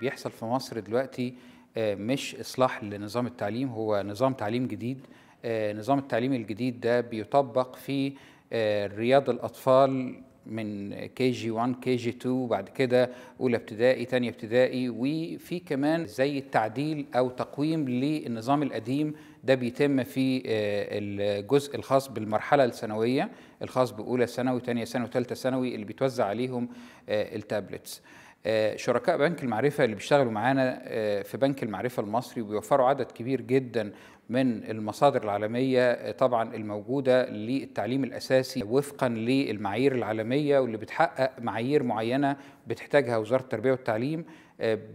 بيحصل في مصر دلوقتي آه، مش إصلاح لنظام التعليم هو نظام تعليم جديد آه، نظام التعليم الجديد ده بيطبق في آه، رياض الأطفال من كي جي 1 كي جي 2 وبعد كده اولى ابتدائي ثانيه ابتدائي وفي كمان زي التعديل او تقويم للنظام القديم ده بيتم في الجزء الخاص بالمرحله الثانويه الخاص باولى ثانوي ثانيه ثانوي ثالثه ثانوي اللي بيتوزع عليهم التابلتس آه، شركاء بنك المعرفة اللي بيشتغلوا معانا آه، في بنك المعرفة المصري وبيوفروا عدد كبير جدا من المصادر العالمية آه، طبعا الموجودة للتعليم الأساسي وفقا للمعايير العالمية واللي بتحقق معايير معينة بتحتاجها وزارة التربية والتعليم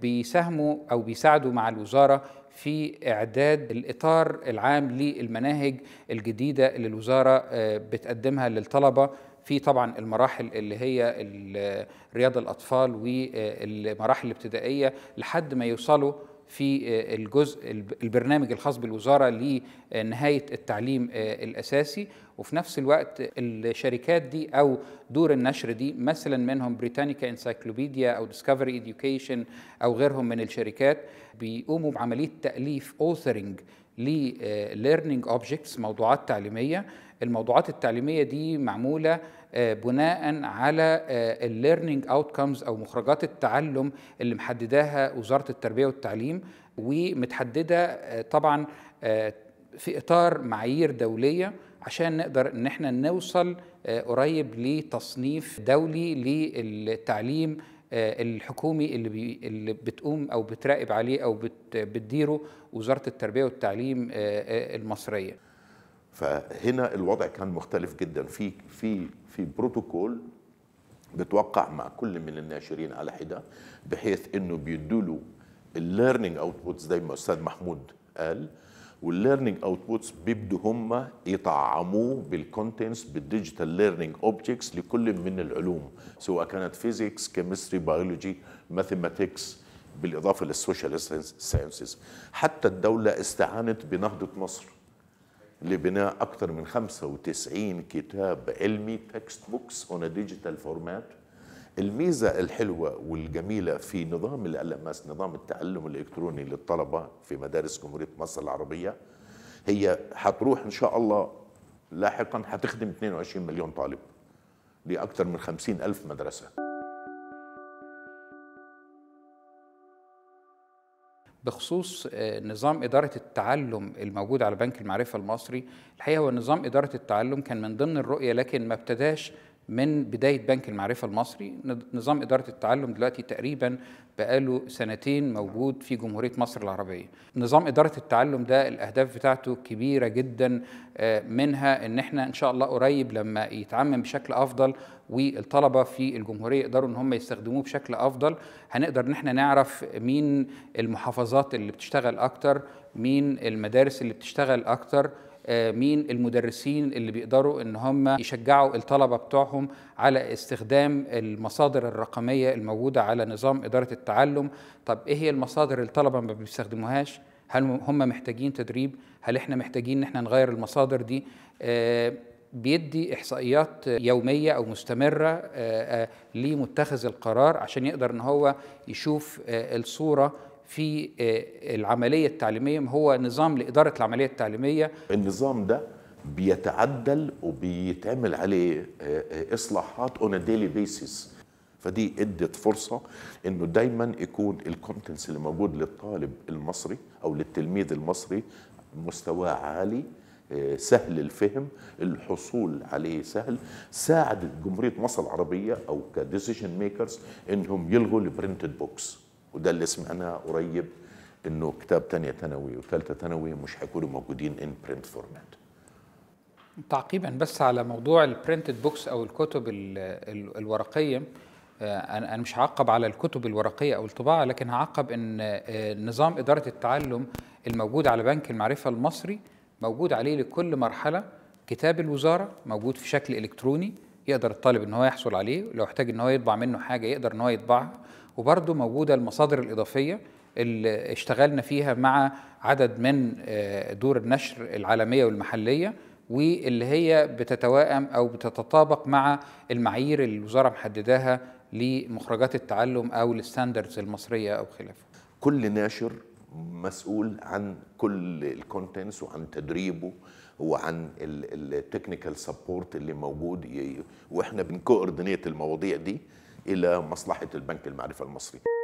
بيساهموا أو بيساعدوا مع الوزارة في إعداد الإطار العام للمناهج الجديدة اللي الوزارة بتقدمها للطلبة في طبعا المراحل اللي هي رياض الاطفال والمراحل الابتدائيه لحد ما يوصلوا في آه، الجزء البرنامج الخاص بالوزاره لنهايه التعليم آه، الاساسي وفي نفس الوقت الشركات دي او دور النشر دي مثلا منهم بريتانيكا انسايكلوبيديا او ديسكفري اديوكيشن او غيرهم من الشركات بيقوموا بعمليه تاليف اوثرنج لليرنينج اوبجكتس موضوعات تعليميه الموضوعات التعليميه دي معموله آه، بناء على آه، الليرنينج اوتكمز او مخرجات التعلم اللي محدداها وزاره التربيه والتعليم ومتحدده آه، طبعا في اطار معايير دوليه عشان نقدر ان احنا نوصل قريب لتصنيف دولي للتعليم الحكومي اللي, بي اللي بتقوم او بتراقب عليه او بت بتديره وزاره التربيه والتعليم المصريه فهنا الوضع كان مختلف جدا في في في بروتوكول بتوقع مع كل من الناشرين على حده بحيث انه بيدوا له الليرنينج اوتبوتس زي ما استاذ محمود قال والليرنينج اوتبوتس بيبدوا هم يطعموه بالكونتنتس بالديجيتال ليرنينج اوبجكتس لكل من العلوم سواء كانت فيزيكس كيمستري بيولوجي ماثيماتكس بالاضافه للسوشيال ساينسز حتى الدوله استعانت بنهضه مصر لبناء أكثر من 95 كتاب علمي تكست بوكس اون ديجيتال فورمات الميزة الحلوة والجميلة في نظام الألماس نظام التعلم الإلكتروني للطلبة في مدارس جمهورية مصر العربية هي هتروح إن شاء الله لاحقا هتخدم 22 مليون طالب لأكثر من 50 ألف مدرسة بخصوص آه، نظام إدارة التعلم الموجود على بنك المعرفة المصري الحقيقة هو نظام إدارة التعلم كان من ضمن الرؤية لكن ما ابتداش من بداية بنك المعرفة المصري نظام إدارة التعلم دلوقتي تقريبا بقاله سنتين موجود في جمهورية مصر العربية نظام إدارة التعلم ده الأهداف بتاعته كبيرة جدا آه، منها إن احنا إن شاء الله قريب لما يتعمم بشكل أفضل والطلبة في الجمهورية يقدروا إن هم يستخدموه بشكل أفضل هنقدر إن احنا نعرف مين المحافظات اللي بتشتغل أكتر مين المدارس اللي بتشتغل أكتر آه، مين المدرسين اللي بيقدروا ان هم يشجعوا الطلبه بتوعهم على استخدام المصادر الرقميه الموجوده على نظام اداره التعلم طب ايه هي المصادر اللي الطلبه ما بيستخدموهاش هل هم محتاجين تدريب هل احنا محتاجين ان احنا نغير المصادر دي آه، بيدي احصائيات يوميه او مستمره آه، لمتخذ القرار عشان يقدر ان هو يشوف الصوره في آه، العملية التعليمية هو نظام لإدارة العملية التعليمية النظام ده بيتعدل وبيتعمل عليه آه، آه، إصلاحات on a daily basis فدي ادت فرصة انه دايما يكون الكونتنس اللي موجود للطالب المصري او للتلميذ المصري مستواه عالي سهل الفهم الحصول عليه سهل ساعدت جمهورية مصر العربية او كديسيجن ميكرز انهم يلغوا البرنتد بوكس وده اللي سمعناه قريب انه كتاب تانية ثانوي وثالثة ثانوي مش هيكونوا موجودين ان برنت فورمات تعقيبا بس على موضوع البرنتد بوكس او الكتب الورقيه آه، انا مش هعقب على الكتب الورقيه او الطباعه لكن هعقب ان آه، نظام اداره التعلم الموجود على بنك المعرفه المصري موجود عليه لكل مرحله كتاب الوزاره موجود في شكل الكتروني يقدر الطالب ان هو يحصل عليه لو احتاج ان هو يطبع منه حاجه يقدر ان هو يطبعها وبرده موجوده المصادر الاضافيه اللي اشتغلنا فيها مع عدد من آه، دور النشر العالميه والمحليه واللي هي بتتوائم او بتتطابق مع المعايير اللي الوزاره محدداها لمخرجات التعلم او الستاندردز المصريه او خلافه. كل ناشر مسؤول عن كل الكونتنتس وعن تدريبه وعن التكنيكال سبورت اللي موجود واحنا بنكوردينيت المواضيع دي الى مصلحه البنك المعرفه المصري